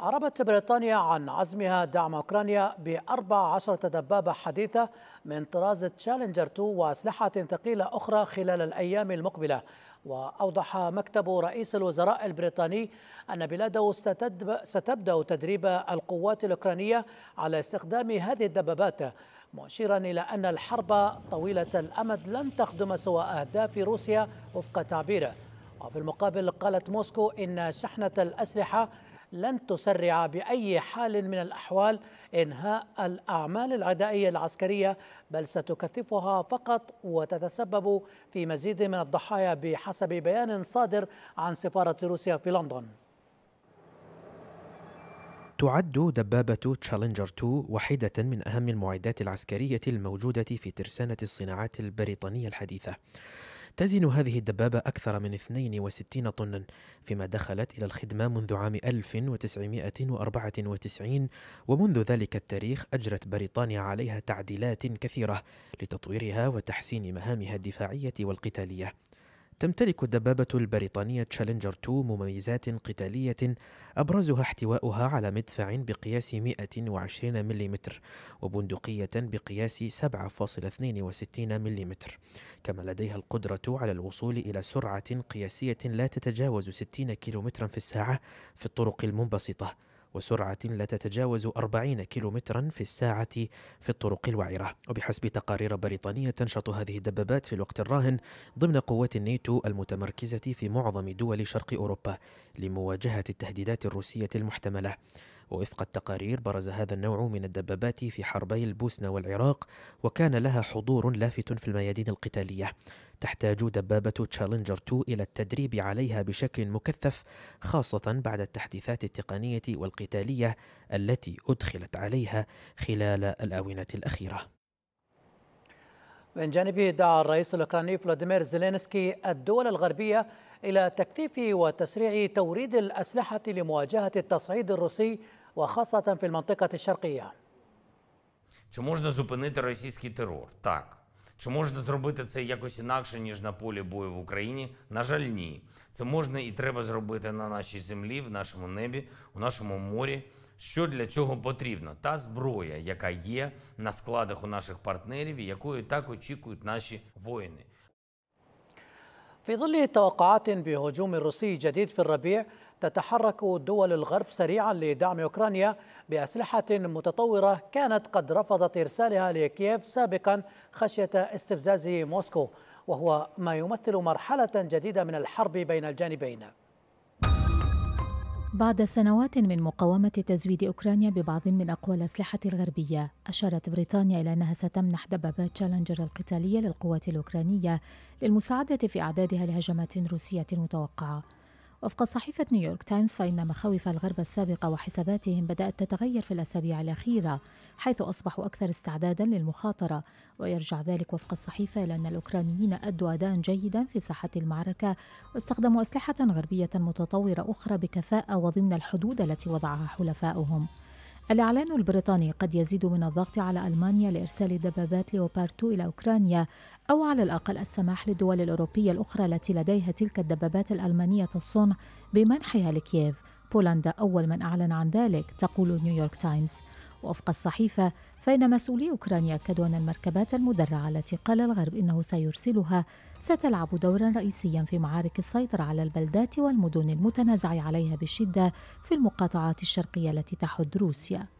أعربت بريطانيا عن عزمها دعم أوكرانيا بأربع عشرة دبابة حديثة من طراز تشالنجر 2 وأسلحة ثقيلة أخرى خلال الأيام المقبلة وأوضح مكتب رئيس الوزراء البريطاني أن بلاده ستبدأ تدريب القوات الأوكرانية على استخدام هذه الدبابات مؤشرا إلى أن الحرب طويلة الأمد لن تخدم سوى أهداف روسيا وفق تعبيره وفي المقابل قالت موسكو إن شحنة الأسلحة لن تسرع باي حال من الاحوال انهاء الاعمال العدائيه العسكريه بل ستكثفها فقط وتتسبب في مزيد من الضحايا بحسب بيان صادر عن سفاره روسيا في لندن. تعد دبابة تشالنجر 2 واحدة من أهم المعدات العسكرية الموجودة في ترسانة الصناعات البريطانية الحديثة تزن هذه الدبابة أكثر من 62 طنا فيما دخلت إلى الخدمة منذ عام 1994 ومنذ ذلك التاريخ أجرت بريطانيا عليها تعديلات كثيرة لتطويرها وتحسين مهامها الدفاعية والقتالية تمتلك الدبابة البريطانية تشالنجر 2 مميزات قتالية أبرزها احتواؤها على مدفع بقياس 120 ملم وبندقية بقياس 7.62 ملم كما لديها القدرة على الوصول إلى سرعة قياسية لا تتجاوز 60 كم في الساعة في الطرق المنبسطة وسرعة لا تتجاوز 40 كيلومترا في الساعة في الطرق الوعرة وبحسب تقارير بريطانية تنشط هذه الدبابات في الوقت الراهن ضمن قوات الناتو المتمركزة في معظم دول شرق أوروبا لمواجهة التهديدات الروسية المحتملة ووفق التقارير برز هذا النوع من الدبابات في حربي البوسنة والعراق وكان لها حضور لافت في الميادين القتالية تحتاج دبابة تشالنجر 2 إلى التدريب عليها بشكل مكثف خاصة بعد التحديثات التقنية والقتالية التي أدخلت عليها خلال الآونة الأخيرة من جانبه دعا الرئيس الأوكراني فلاديمير زيلينسكي الدول الغربية إلى تكثيف وتسريع توريد الأسلحة لمواجهة التصعيد الروسي وخاصة في المنطقة الشرقية Чи можна зупинити російський терор? Так. Чи можна зробити це якось інакше ніж на полі бою в Україні? На жаль, ні. Це можна і треба зробити на нашій землі, в нашому небі, у нашому морі. Що для цього потрібно? Та зброя, яка є на складах у наших партнерів, і якої так очікують наші воїни. في ظل توقعات بهجوم روسي جديد في الربيع تتحرك دول الغرب سريعا لدعم أوكرانيا بأسلحة متطورة كانت قد رفضت إرسالها لكييف سابقا خشية استفزاز موسكو وهو ما يمثل مرحلة جديدة من الحرب بين الجانبين بعد سنوات من مقاومة تزويد أوكرانيا ببعض من أقوى الأسلحة الغربية أشارت بريطانيا إلى أنها ستمنح دبابات تشالنجر القتالية للقوات الأوكرانية للمساعدة في أعدادها لهجمات روسية متوقعة وفق صحيفة نيويورك تايمز فإن مخاوف الغرب السابقة وحساباتهم بدأت تتغير في الأسابيع الأخيرة حيث أصبحوا أكثر استعدادا للمخاطرة ويرجع ذلك وفق الصحيفة إلى أن الأوكرانيين أدوا أداء جيدا في ساحة المعركة واستخدموا أسلحة غربية متطورة أخرى بكفاءة وضمن الحدود التي وضعها حلفاؤهم الإعلان البريطاني قد يزيد من الضغط على ألمانيا لإرسال دبابات ليوبارتو إلى أوكرانيا أو على الأقل السماح للدول الأوروبية الأخرى التي لديها تلك الدبابات الألمانية الصنع بمنحها لكييف بولندا أول من أعلن عن ذلك تقول نيويورك تايمز وفق الصحيفة فإن مسؤولي أوكرانيا أكدوا أن المركبات المدرعة التي قال الغرب إنه سيرسلها ستلعب دورا رئيسيا في معارك السيطرة على البلدات والمدن المتنازع عليها بشدة في المقاطعات الشرقية التي تحد روسيا